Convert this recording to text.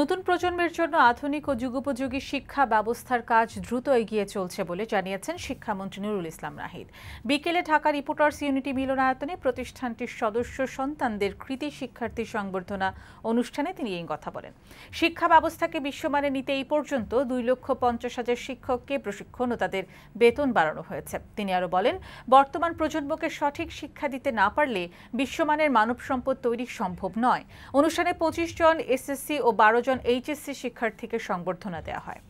নতুন প্রজন্মের জন্য আধুনিক ও যুগোপযোগী শিক্ষা ব্যবস্থার কাজ দ্রুত এগিয়ে চলছে বলে জানিয়েছেন শিক্ষামন্ত্রী নুরুল ইসলাম রাহিদ বিকেলে ঢাকা রিপোর্টার্স ইউনিটি মিলনায়তনে প্রতিষ্ঠানটির সদস্য সন্তানদের কৃতি শিক্ষার্থী সংবর্ধনা অনুষ্ঠানে তিনি এই কথা বলেন শিক্ষা ব্যবস্থাকে বিশ্বমানে নিতে এই পর্যন্ত দুই লক্ষ পঞ্চাশ হাজার শিক্ষককে প্রশিক্ষণ ও তাদের বেতন বাড়ানো হয়েছে তিনি আরও বলেন বর্তমান প্রজন্মকে সঠিক শিক্ষা দিতে না পারলে বিশ্বমানের মানব সম্পদ তৈরি সম্ভব নয় অনুষ্ঠানে পঁচিশ জন এসএসসি ও বারো জন এইচএসসি শিক্ষার্থীকে সংবর্ধনা দেওয়া হয়